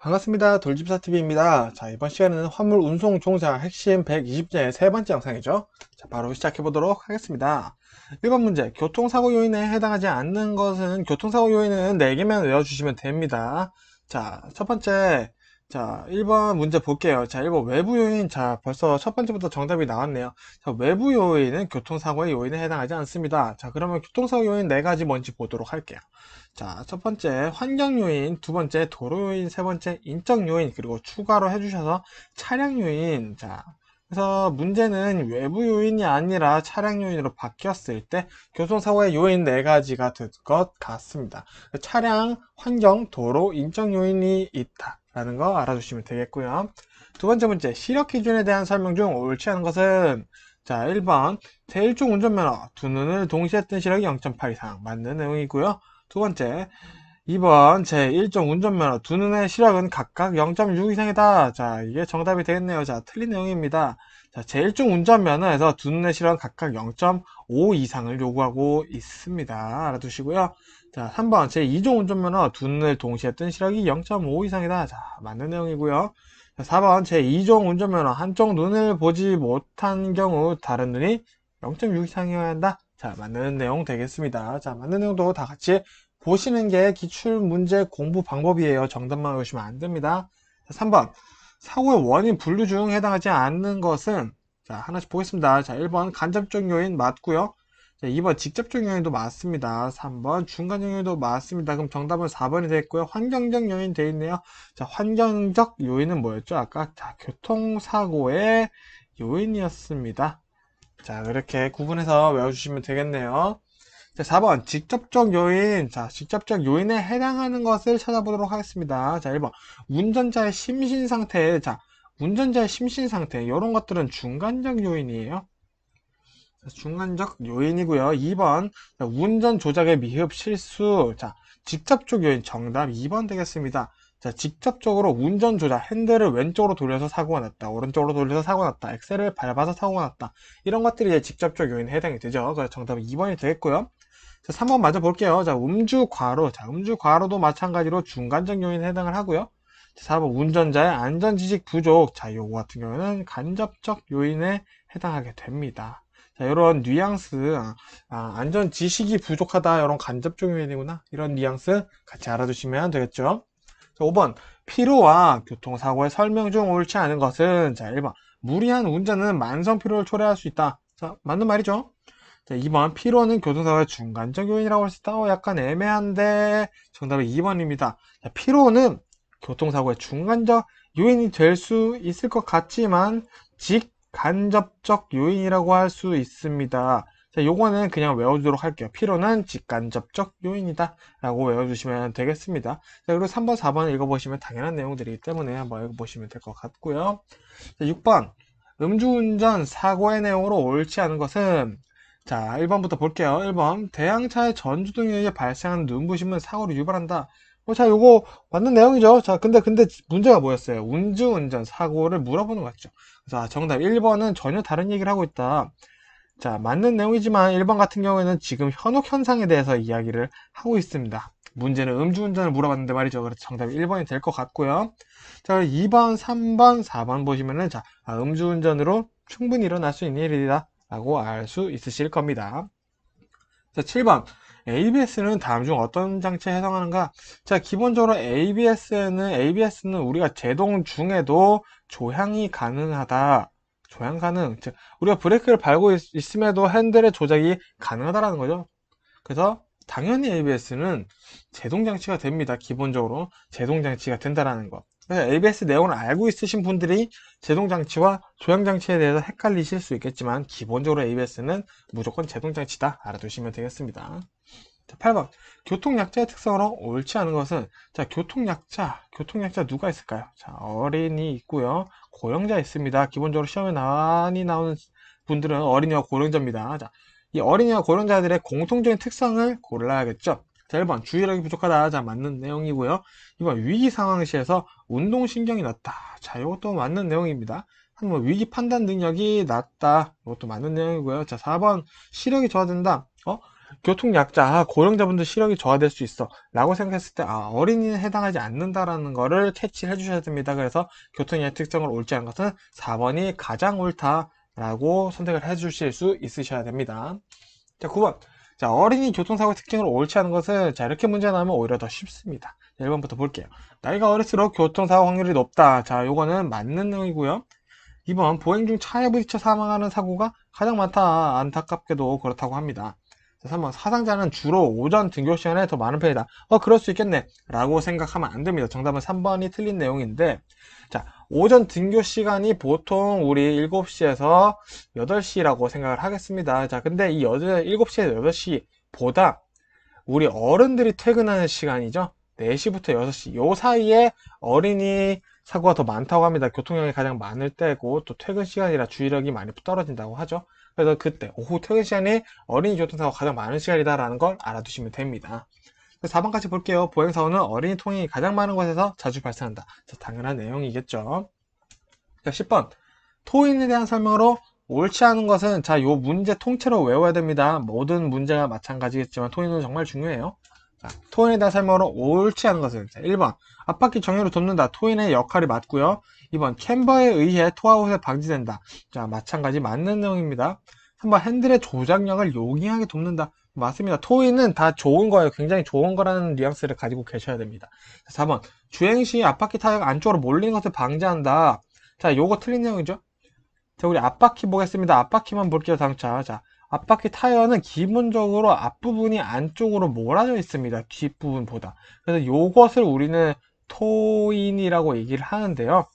반갑습니다. 돌집사TV입니다. 자, 이번 시간에는 화물 운송 종사 핵심 120장의 세 번째 영상이죠. 자, 바로 시작해 보도록 하겠습니다. 1번 문제. 교통사고 요인에 해당하지 않는 것은 교통사고 요인은 4개만 외워주시면 됩니다. 자, 첫 번째. 자 1번 문제 볼게요 자 1번 외부 요인 자 벌써 첫 번째부터 정답이 나왔네요 자 외부 요인은 교통사고의 요인에 해당하지 않습니다 자 그러면 교통사고 요인 네가지 뭔지 보도록 할게요 자 첫 번째 환경 요인 두 번째 도로 요인 세 번째 인적 요인 그리고 추가로 해주셔서 차량 요인 자 그래서 문제는 외부 요인이 아니라 차량 요인으로 바뀌었을 때 교통사고의 요인 네가지가 될 것 같습니다 차량 환경 도로 인적 요인이 있다 라는 거 알아주시면 되겠고요. 두 번째 문제, 시력 기준에 대한 설명 중 옳지 않은 것은 자 1번 제1종 운전면허 두 눈을 동시에 뜬 시력이 0.8 이상 맞는 내용이고요. 두 번째 2번 제1종 운전면허 두 눈의 시력은 각각 0.6 이상이다. 자 이게 정답이 되겠네요. 자 틀린 내용입니다. 자 제1종 운전면허에서 두 눈의 시력은 각각 0.5 이상을 요구하고 있습니다. 알아두시고요. 자, 3번 제2종 운전면허 눈을 동시에 뜬 시력이 0.5 이상이다. 자, 맞는 내용이고요. 자, 4번 제2종 운전면허 한쪽 눈을 보지 못한 경우 다른 눈이 0.6 이상이어야 한다. 자, 맞는 내용 되겠습니다. 자, 맞는 내용도 다 같이 보시는 게 기출 문제 공부 방법이에요. 정답만 외우시면 안 됩니다. 자, 3번 사고의 원인 분류 중 해당하지 않는 것은 자, 하나씩 보겠습니다. 자, 1번 간접적 요인 맞고요. 자, 2번 직접적 요인도 맞습니다. 3번 중간 요인도 맞습니다. 그럼 정답은 4번이 됐고요. 환경적 요인 돼 있네요. 자, 환경적 요인은 뭐였죠? 아까 자, 교통사고의 요인이었습니다. 자, 그렇게 구분해서 외워주시면 되겠네요. 자, 4번 직접적 요인. 자, 직접적 요인에 해당하는 것을 찾아보도록 하겠습니다. 자, 1번 운전자의 심신 상태. 자, 운전자의 심신 상태. 이런 것들은 중간적 요인이에요. 중간적 요인이고요. 2번 운전 조작의 미흡 실수 자 직접적 요인 정답 2번 되겠습니다. 자 직접적으로 운전 조작 핸들을 왼쪽으로 돌려서 사고가 났다 오른쪽으로 돌려서 사고가 났다 엑셀을 밟아서 사고가 났다 이런 것들이 이제 직접적 요인에 해당이 되죠. 그래서 정답은 2번이 되겠고요. 자 3번 맞아 볼게요. 자 음주 과로 자 음주 과로도 마찬가지로 중간적 요인에 해당을 하고요. 자 4번 운전자의 안전 지식 부족 자 요거 같은 경우는 간접적 요인에 해당하게 됩니다. 자, 이런 뉘앙스, 아, 아, 안전 지식이 부족하다, 이런 간접적 요인이구나. 이런 뉘앙스 같이 알아두시면 되겠죠. 자, 5번, 피로와 교통사고의 설명 중 옳지 않은 것은, 자, 1번, 무리한 운전은 만성 피로를 초래할 수 있다. 자, 맞는 말이죠. 자, 2번, 피로는 교통사고의 중간적 요인이라고 할 수 있다. 어, 약간 애매한데, 정답은 2번입니다. 자, 피로는 교통사고의 중간적 요인이 될 수 있을 것 같지만, 직, 간접적 요인이라고 할 수 있습니다. 자, 요거는 그냥 외워주도록 할게요. 피로는 직간접적 요인이다 라고 외워주시면 되겠습니다. 자, 그리고 3번, 4번 읽어보시면 당연한 내용들이기 때문에 한번 읽어보시면 될 것 같고요. 자, 6번 음주운전 사고의 내용으로 옳지 않은 것은 자 1번부터 볼게요. 1번 대형차의 전주등에 의해 발생한 눈부심은 사고를 유발한다. 어, 자 요거 맞는 내용이죠. 자 근데 근데 문제가 뭐였어요? 음주운전 사고를 물어보는 것같죠 자, 정답 1번은 전혀 다른 얘기를 하고 있다. 자, 맞는 내용이지만 1번 같은 경우에는 지금 현혹 현상에 대해서 이야기를 하고 있습니다. 문제는 음주운전을 물어봤는데 말이죠. 그래서 정답이 1번이 될 것 같고요. 자, 2번, 3번, 4번 보시면은 자, 아, 음주운전으로 충분히 일어날 수 있는 일이다. 라고 알 수 있으실 겁니다. 자, 7번. ABS는 다음 중 어떤 장치에 해당하는가? 자, 기본적으로 ABS는 ABS는 우리가 제동 중에도 조향이 가능하다. 조향 가능. 즉 우리가 브레이크를 밟고 있, 음에도 핸들의 조작이 가능하다라는 거죠. 그래서 당연히 ABS는 제동 장치가 됩니다. 기본적으로 제동 장치가 된다라는 거. 그래서 ABS 내용을 알고 있으신 분들이 제동 장치와 조향 장치에 대해서 헷갈리실 수 있겠지만 기본적으로 ABS는 무조건 제동 장치다 알아두시면 되겠습니다. 8번. 교통약자의 특성으로 옳지 않은 것은, 자, 교통약자, 교통약자 누가 있을까요? 자, 어린이 있고요. 고령자 있습니다. 기본적으로 시험에 많이 나오는 분들은 어린이와 고령자입니다. 자, 이 어린이와 고령자들의 공통적인 특성을 골라야겠죠. 자, 1번 주의력이 부족하다. 자, 맞는 내용이고요. 2번 위기 상황 시에서 운동신경이 낮다. 자, 이것도 맞는 내용입니다. 한번 위기 판단 능력이 낮다. 이것도 맞는 내용이고요. 자, 4번 시력이 저하된다. 어? 교통약자, 아, 고령자분들 시력이 저하될 수 있어 라고 생각했을 때 아, 어린이는 해당하지 않는다라는 거를 캐치 해주셔야 됩니다. 그래서 교통약의 특성을 옳지 않은 것은 4번이 가장 옳다라고 선택을 해주실 수 있으셔야 됩니다. 자, 9번. 자, 어린이 교통사고의 특징을 옳지 않은 것은 자, 이렇게 문제 나오면 오히려 더 쉽습니다. 1번부터 볼게요. 나이가 어릴수록 교통사고 확률이 높다. 자, 요거는 맞는 내용이고요. 2번 보행 중 차에 부딪혀 사망하는 사고가 가장 많다 안타깝게도 그렇다고 합니다 3번 사상자는 주로 오전 등교 시간에 더 많은 편이다. 어 그럴 수 있겠네 라고 생각하면 안 됩니다. 정답은 3번이 틀린 내용인데 자 오전 등교 시간이 보통 우리 7시에서 8시라고 생각을 하겠습니다. 자 근데 이 7시에서 8시보다 우리 어른들이 퇴근하는 시간이죠. 4시부터 6시 요 사이에 어린이 사고가 더 많다고 합니다. 교통량이 가장 많을 때고 또 퇴근 시간이라 주의력이 많이 떨어진다고 하죠. 그래서 그때 오후 퇴근 시간이 어린이 교통사고가 가장 많은 시간이다라는 걸 알아두시면 됩니다. 4번 그 같이 볼게요. 보행사고는 어린이 통행이 가장 많은 곳에서 자주 발생한다. 자, 당연한 내용이겠죠. 자, 10번. 토인에 대한 설명으로 옳지 않은 것은 자, 요 문제 통째로 외워야 됩니다. 모든 문제가 마찬가지겠지만 토인은 정말 중요해요. 자, 토인에 대한 설명으로 옳지 않은 것은 자, 1번. 앞바퀴 정의로 돕는다. 토인의 역할이 맞고요. 2번 캠버에 의해 토아웃에 방지된다. 자, 마찬가지 맞는 내용입니다. 3번 핸들의 조작력을 용이하게 돕는다. 맞습니다. 토이는 다 좋은 거예요. 굉장히 좋은 거라는 뉘앙스를 가지고 계셔야 됩니다. 4번 주행 시 앞바퀴 타이어가 안쪽으로 몰리는 것을 방지한다. 자, 요거 틀린 내용이죠. 자, 우리 앞바퀴 보겠습니다. 앞바퀴만 볼게요, 당차. 자, 앞바퀴 타이어는 기본적으로 앞부분이 안쪽으로 몰아져 있습니다. 뒷부분보다. 그래서 요것을 우리는 토인이라고 얘기를 하는데요.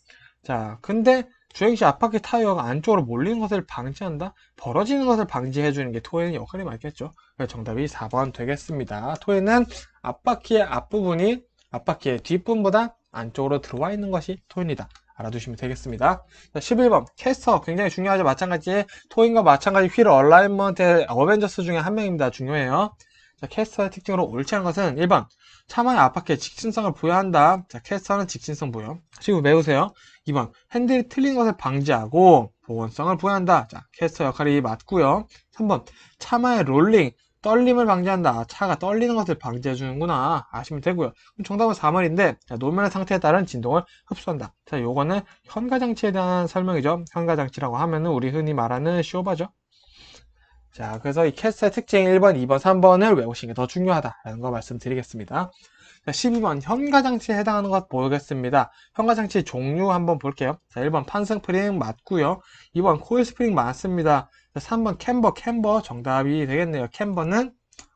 자, 근데 주행시 앞바퀴 타이어가 안쪽으로 몰리는 것을 방지한다? 벌어지는 것을 방지해주는 게 토에는 역할이 많겠죠. 그래서 정답이 4번 되겠습니다. 토에는 앞바퀴의 앞부분이 앞바퀴의 뒷부분보다 안쪽으로 들어와 있는 것이 토입니다. 알아두시면 되겠습니다. 자, 11번 캐스터 굉장히 중요하죠. 마찬가지 토인과 마찬가지 휠 얼라인먼트의 어벤져스 중에 한 명입니다. 중요해요. 자, 캐스터의 특징으로 옳지 않은 것은 1번 차마의 앞바퀴 직진성을 부여한다 자, 캐스터는 직진성 보여. 지금 외우세요. 2번 핸들이 틀린 것을 방지하고 보온성을 부여한다 자, 캐스터 역할이 맞고요. 3번 차마의 롤링 떨림을 방지한다. 차가 떨리는 것을 방지해주는구나. 아시면 되고요. 그럼 정답은 4번인데 자, 노면의 상태에 따른 진동을 흡수한다. 자, 요거는 현가장치에 대한 설명이죠. 현가장치라고 하면은 우리 흔히 말하는 쇼바죠. 자, 그래서 이캐스트의 특징 1번, 2번, 3번을 외우시는 게 더 중요하다라는 거 말씀드리겠습니다. 자, 12번 현가장치에 해당하는 것 보겠습니다. 현가장치 종류 한번 볼게요. 자, 1번 판승프링 맞고요. 2번 코일스프링 맞습니다. 자, 3번 캠버, 캠버 정답이 되겠네요. 캠버는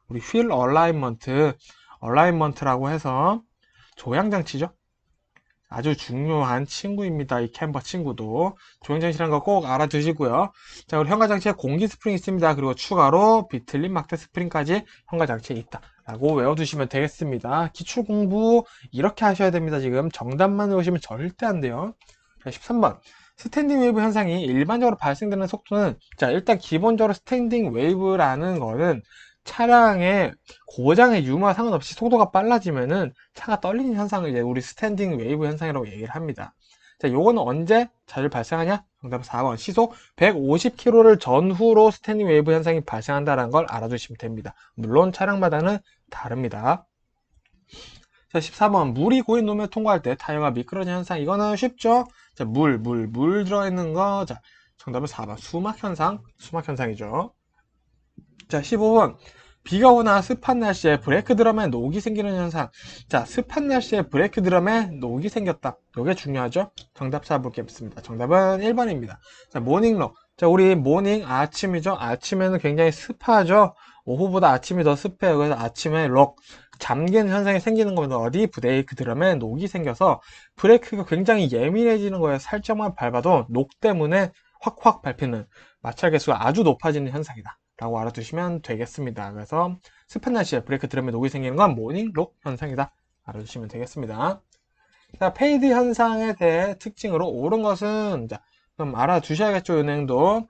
우리 휠 얼라인먼트, 얼라인먼트라고 해서 조향장치죠. 아주 중요한 친구입니다. 이 캠버 친구도 조행정시라는 거 꼭 알아두시고요. 자, 그리고 현가장치에 공기 스프링 있습니다. 그리고 추가로 비틀린 막대 스프링까지 현가장치에 있다. 라고 외워두시면 되겠습니다. 기출 공부 이렇게 하셔야 됩니다. 지금 정답만 외우시면 절대 안 돼요. 자, 13번. 스탠딩 웨이브 현상이 일반적으로 발생되는 속도는 자 일단 기본적으로 스탠딩 웨이브라는 거는 차량의 고장의 유무와 상관없이 속도가 빨라지면은 차가 떨리는 현상을 이제 우리 스탠딩 웨이브 현상이라고 얘기를 합니다. 자, 요거는 언제 자주 발생하냐? 정답 4번. 시속 150km를 전후로 스탠딩 웨이브 현상이 발생한다는 걸 알아두시면 됩니다. 물론 차량마다는 다릅니다. 자, 1 4번 물이 고인 노면 통과할 때 타이어가 미끄러진 현상. 이거는 쉽죠? 자, 물, 물, 물 들어있는 거. 자, 정답은 4번. 수막 현상. 수막 현상이죠. 자, 15번. 비가 오나 습한 날씨에 브레이크 드럼에 녹이 생기는 현상 자 습한 날씨에 브레이크 드럼에 녹이 생겼다 이게 중요하죠 정답 찾아보겠습니다 정답은 1번입니다 자 모닝록 자 우리 모닝 아침이죠 아침에는 굉장히 습하죠 오후보다 아침이 더 습해요 그래서 아침에 록잠긴 현상이 생기는 겁니다 어디 브레이크 드럼에 녹이 생겨서 브레이크가 굉장히 예민해지는 거예요 살짝만 밟아도 녹 때문에 확확 밟히는 마찰 개수가 아주 높아지는 현상이다 라고 알아두시면 되겠습니다. 그래서 습한 날씨에 브레이크 드럼에 녹이 생기는 건 모닝록 현상이다. 알아두시면 되겠습니다. 자, 페이드 현상에 대해 특징으로 옳은 것은 자, 그 알아두셔야겠죠, 은행도.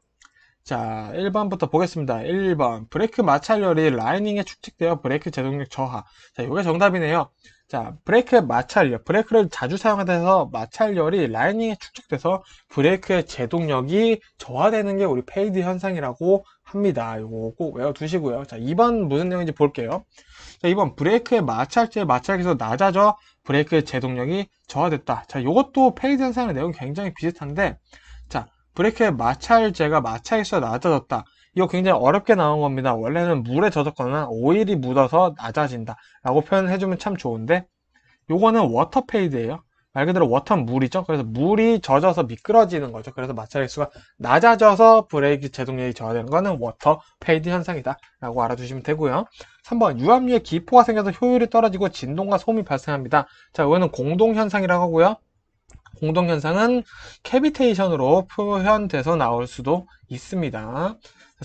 자, 1번부터 보겠습니다. 1번. 브레이크 마찰열이 라이닝에 축적되어 브레이크 제동력 저하. 자, 이게 정답이네요. 자, 브레이크 마찰열. 브레이크를 자주 사용하다 해서 마찰열이 라이닝에 축적돼서 브레이크의 제동력이 저하되는 게 우리 페이드 현상이라고 합니다. 이거꼭 외워두시고요. 자, 2번 무슨 내용인지 볼게요. 자, 2번 브레이크의 마찰제 마찰에서 낮아져 브레이크의 제동력이 저하됐다. 자, 이것도 페이드 현상의 내용 굉장히 비슷한데 자, 브레이크의 마찰제가 마찰에서 낮아졌다. 이거 굉장히 어렵게 나온 겁니다. 원래는 물에 젖었거나 오일이 묻어서 낮아진다. 라고 표현해주면 참 좋은데 요거는 워터페이드예요. 말 그대로 워터는 물이죠. 그래서 물이 젖어서 미끄러지는 거죠. 그래서 마찰일수가 낮아져서 브레이크 제동력이 저하되는 거는 워터 페이드 현상이다 라고 알아두시면 되고요. 3번 유압류에 기포가 생겨서 효율이 떨어지고 진동과 소음이 발생합니다. 자 이거는 공동현상이라고 하고요. 공동현상은 캐비테이션으로 표현돼서 나올 수도 있습니다.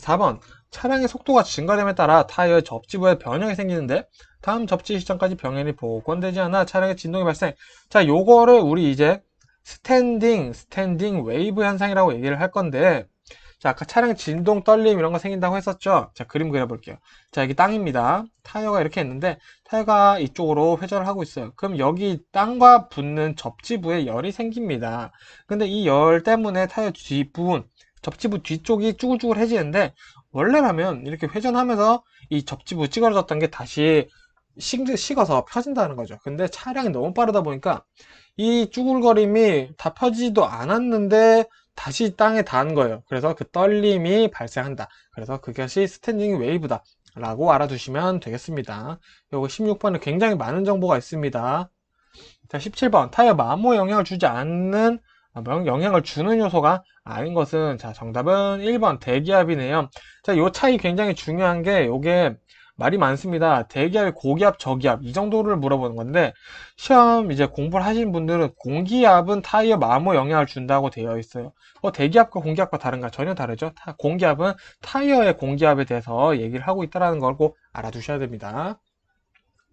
4번 차량의 속도가 증가됨에 따라 타이어의 접지부에 변형이 생기는데 다음 접지 시점까지 변형이 복원되지 않아 차량의 진동이 발생 자 요거를 우리 이제 스탠딩 스탠딩 웨이브 현상이라고 얘기를 할 건데 자 아까 차량 진동 떨림 이런 거 생긴다고 했었죠 자 그림 그려볼게요 자 여기 땅입니다 타이어가 이렇게 있는데 타이어가 이쪽으로 회전을 하고 있어요 그럼 여기 땅과 붙는 접지부에 열이 생깁니다 근데 이 열 때문에 타이어 뒷부분 접지부 뒤쪽이 쭈글쭈글해지는데 원래라면 이렇게 회전하면서 이 접지부 찌그러졌던 게 다시 식어서 펴진다는 거죠 근데 차량이 너무 빠르다 보니까 이 쭈글거림이 다 펴지도 않았는데 다시 땅에 닿은 거예요 그래서 그 떨림이 발생한다 그래서 그것이 스탠딩 웨이브다 라고 알아두시면 되겠습니다 요거 16번에 굉장히 많은 정보가 있습니다 자 17번 타이어 마모 영향을 주지 않는 아, 뭐, 영향을 주는 요소가 아닌 것은 자 정답은 1번 대기압이네요 자요 차이 굉장히 중요한 게 요게 말이 많습니다 대기압 고기압 저기압 이 정도를 물어보는 건데 시험 이제 공부를 하신 분들은 공기압은 타이어 마모 영향을 준다고 되어 있어요 어, 대기압과 공기압과 다른가 전혀 다르죠 타, 공기압은 타이어의 공기압에 대해서 얘기를 하고 있다는 걸 꼭 알아두셔야 됩니다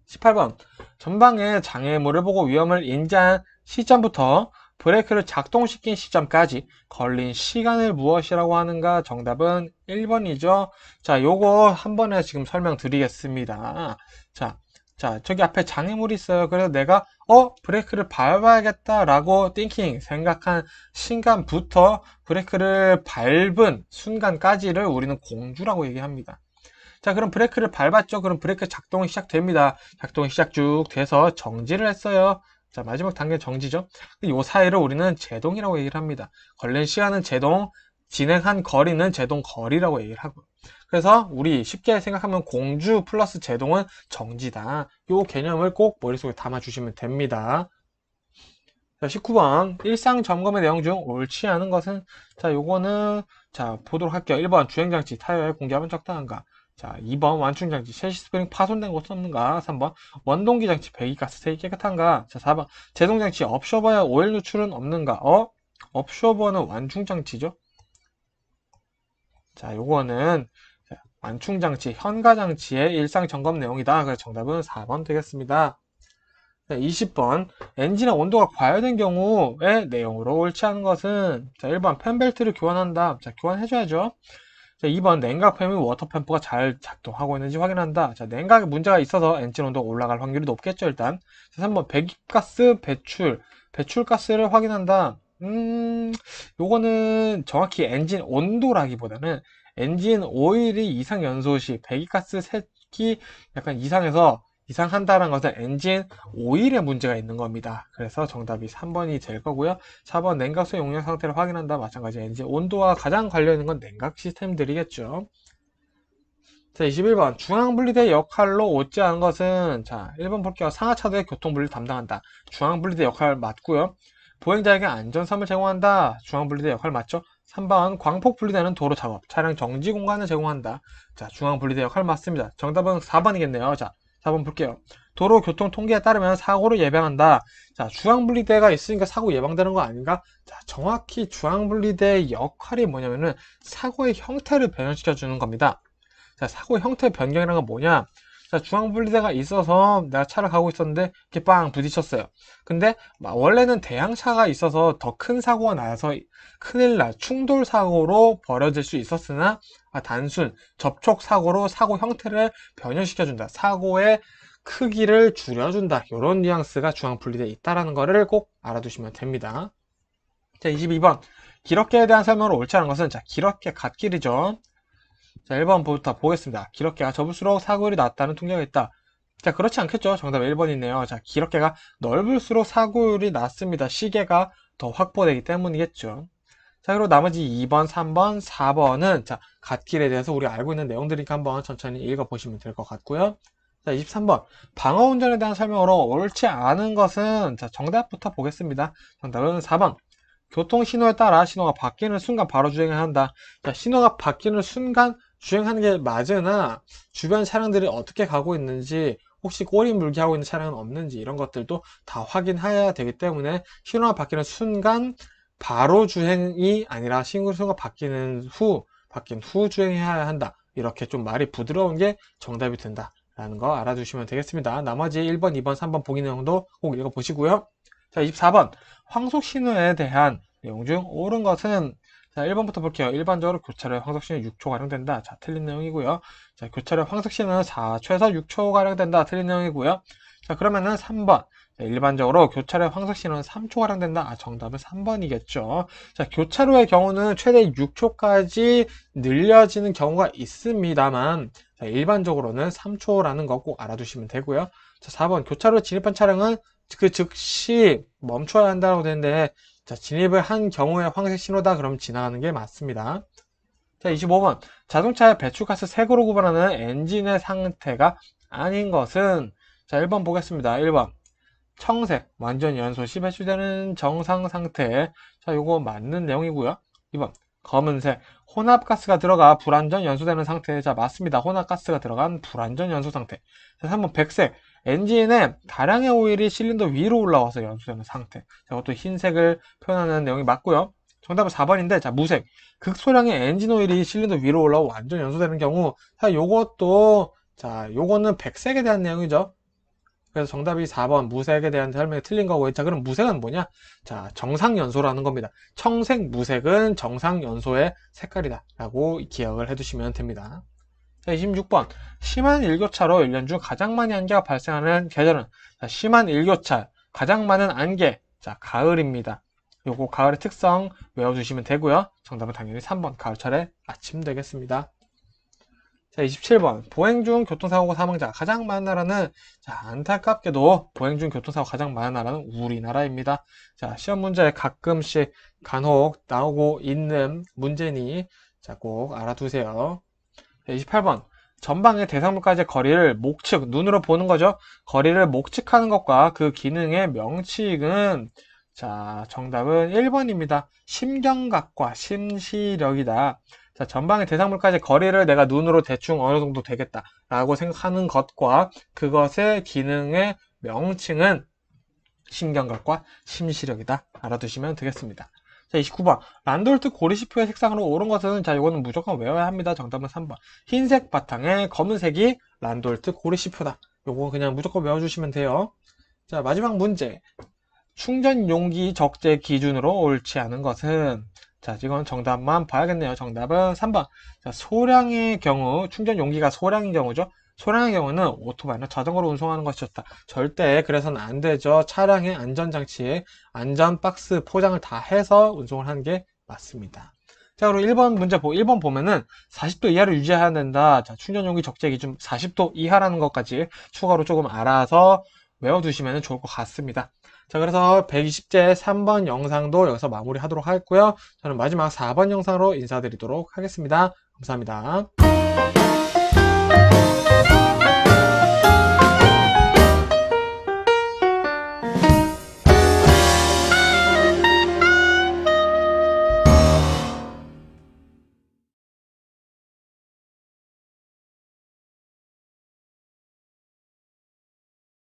18번 전방의 장애물을 보고 위험을 인지한 시점부터 브레이크를 작동시킨 시점까지 걸린 시간을 무엇이라고 하는가? 정답은 1번이죠. 자, 요거 한 번에 지금 설명드리겠습니다. 자, 자, 저기 앞에 장애물이 있어요. 그래서 내가 어, 브레이크를 밟아야겠다라고 띵킹 생각한 순간부터 브레이크를 밟은 순간까지를 우리는 공주라고 얘기합니다. 자 그럼 브레이크를 밟았죠 그럼 브레이크 작동이 시작됩니다 작동이 시작 쭉 돼서 정지를 했어요 자 마지막 단계 정지죠. 이 사이를 우리는 제동이라고 얘기를 합니다. 걸린 시간은 제동, 진행한 거리는 제동 거리라고 얘기를 하고 그래서 우리 쉽게 생각하면 공주 플러스 제동은 정지다. 이 개념을 꼭 머릿속에 담아주시면 됩니다. 자, 19번 일상 점검의 내용 중 옳지 않은 것은 자 요거는 자 보도록 할게요. 1번 주행장치 타이어에 공기압은 적당한가? 자, 2번 완충장치 셰시 스프링 파손된 곳 없는가? 3번 원동기 장치 배기가스 색이 깨끗한가? 자, 4번 제동장치 업쇼버에 오일 누출은 없는가? 어? 업쇼버는 완충장치죠? 자, 요거는 완충장치, 현가장치의 일상 점검 내용이다. 그래서 정답은 4번 되겠습니다. 20번 엔진의 온도가 과열된 경우의 내용으로 옳지 않은 것은 자 1번 팬벨트를 교환한다. 자 교환해줘야죠. 자, 2번 냉각 펌이 워터 펌프가 잘 작동하고 있는지 확인한다. 자, 냉각에 문제가 있어서 엔진 온도가 올라갈 확률이 높겠죠, 일단. 자, 3번 배기가스 배출, 배출가스를 확인한다. 음, 요거는 정확히 엔진 온도라기보다는 엔진 오일이 이상 연소 시 배기가스 색이 약간 이상해서 이상 한다는 것은 엔진 오일에 문제가 있는 겁니다. 그래서 정답이 3번이 될 거고요. 4번 냉각수 용량 상태를 확인한다. 마찬가지 엔진 온도와 가장 관련 있는 건 냉각 시스템들이겠죠. 자 21번 중앙분리대 역할로 옷지 않은 것은 자 1번 볼게요. 상하차도의 교통분리 담당한다. 중앙분리대 역할 맞고요. 보행자에게 안전섬을 제공한다. 중앙분리대 역할 맞죠? 3번 광폭 분리대는 도로 작업 차량 정지 공간을 제공한다 자 중앙 분리대 역할 맞습니다 정답은 4번이겠네요 자 한번 볼게요. 도로교통통계에 따르면 사고를 예방한다. 자, 주앙분리대가 있으니까 사고 예방되는 거 아닌가? 자, 정확히 주앙분리대의 역할이 뭐냐면은 사고의 형태를 변형시켜주는 겁니다. 자, 사고의 형태 변경이라는 건 뭐냐? 자, 중앙분리대가 있어서 내가 차를 가고 있었는데 이렇게 빵 부딪혔어요. 근데 원래는 대형차가 있어서 더 큰 사고가 나서 큰일 나 충돌 사고로 벌어질 수 있었으나 아, 단순 접촉 사고로 사고 형태를 변형시켜 준다. 사고의 크기를 줄여준다. 이런 뉘앙스가 중앙분리대에 있다라는 것을 꼭 알아두시면 됩니다. 자, 22번. 기럭계에 대한 설명으로 옳지 않은 것은 자, 기럭계 갓길이죠. 자 1번부터 보겠습니다. 기럭계가 접을수록 사고율이 낮다는 통계가 있다. 자 그렇지 않겠죠. 정답 1번이네요. 자 기럭계가 넓을수록 사고율이 낮습니다. 시계가 더 확보되기 때문이겠죠. 자 그리고 나머지 2번, 3번, 4번은 자 갓길에 대해서 우리 알고 있는 내용들이니까 한번 천천히 읽어보시면 될 것 같고요. 자 23번 방어운전에 대한 설명으로 옳지 않은 것은 자 정답부터 보겠습니다. 정답은 4번 교통신호에 따라 신호가 바뀌는 순간 바로 주행을 한다. 자 신호가 바뀌는 순간 주행하는 게 맞으나 주변 차량들이 어떻게 가고 있는지 혹시 꼬리 물기 하고 있는 차량은 없는지 이런 것들도 다 확인해야 되기 때문에 신호가 바뀌는 순간 바로 주행이 아니라 신호가 바뀌는 후 바뀐 후 주행해야 한다 이렇게 좀 말이 부드러운 게 정답이 된다 라는 거 알아두시면 되겠습니다 나머지 1번 2번 3번 보기 내용도 꼭 읽어보시고요 자 24번 황속 신호에 대한 내용 중 옳은 것은 자, 1번부터 볼게요. 일반적으로 교차력 로황석신은 6초 가량된다. 자, 틀린 내용이고요. 자, 교차력 황석신은 4, 최소 6초 가량된다. 틀린 내용이고요. 자, 그러면은 3번. 자, 일반적으로 교차력 로황석신은 3초 가량된다. 아, 정답은 3번이겠죠. 자, 교차로의 경우는 최대 6초까지 늘려지는 경우가 있습니다만, 자, 일반적으로는 3초라는 거 꼭 알아두시면 되고요. 자, 4번. 교차로 진입한 차량은 그 즉시 멈춰야 한다고 되는데, 자, 진입을 한 경우에 황색 신호다 그럼 지나가는 게 맞습니다. 자, 25번. 자동차의 배출가스 색으로 구분하는 엔진의 상태가 아닌 것은 자, 1번 보겠습니다. 1번. 청색, 완전 연소시 배출되는 정상 상태. 자, 요거 맞는 내용이고요. 2번. 검은색, 혼합가스가 들어가 불완전 연소되는 상태. 자, 맞습니다. 혼합가스가 들어간 불완전 연소 상태. 자, 3번. 백색, 엔진에 다량의 오일이 실린더 위로 올라와서 연소되는 상태. 이것도 흰색을 표현하는 내용이 맞고요. 정답은 4번인데 자 무색 극소량의 엔진 오일이 실린더 위로 올라와 완전 연소되는 경우 자 요것도 자 요거는 백색에 대한 내용이죠 그래서 정답이 4번 무색에 대한 설명이 틀린 거고 자 그럼 무색은 뭐냐 자 정상 연소라는 겁니다 청색 무색은 정상 연소의 색깔이다 라고 기억을 해두시면 됩니다 26번 심한 일교차로 1년 중 가장 많이 안개가 발생하는 계절은 자, 심한 일교차 가장 많은 안개 자 가을입니다. 요거 가을의 특성 외워주시면 되고요. 정답은 당연히 3번 가을철의 아침 되겠습니다. 자 27번 보행 중 교통사고 사망자가 가장 많은 나라는 자 안타깝게도 보행 중 교통사고 가장 많은 나라는 우리나라입니다. 자 시험 문제에 가끔씩 간혹 나오고 있는 문제니 자꼭 알아두세요. 28번 전방의 대상물까지의 거리를 목측, 눈으로 보는 거죠. 거리를 목측하는 것과 그 기능의 명칭은 자, 정답은 1번입니다. 심경각과 심시력이다. 자, 전방의 대상물까지 거리를 내가 눈으로 대충 어느 정도 되겠다라고 생각하는 것과 그것의 기능의 명칭은 심경각과 심시력이다. 알아두시면 되겠습니다. 자 29번 란돌트 고리시표의 색상으로 옳은 것은 자 이거는 무조건 외워야 합니다 정답은 3번 흰색 바탕에 검은색이 란돌트 고리시표다 요거 그냥 무조건 외워주시면 돼요 자 마지막 문제 충전 용기 적재 기준으로 옳지 않은 것은 자 이건 정답만 봐야겠네요 정답은 3번 자, 소량의 경우 충전 용기가 소량인 경우죠 소량의 경우는 오토바이나 자전거로 운송하는 것이 좋다. 절대 그래서는 안 되죠. 차량의 안전장치에 안전박스 포장을 다 해서 운송을 하는 게 맞습니다. 자 그럼 1번 문제 1번 보면은 40도 이하를 유지해야 된다. 자 충전용기 적재 기준 40도 이하라는 것까지 추가로 조금 알아서 외워두시면 좋을 것 같습니다. 자 그래서 120제 3번 영상도 여기서 마무리하도록 하겠고요. 저는 마지막 4번 영상으로 인사드리도록 하겠습니다. 감사합니다. thank you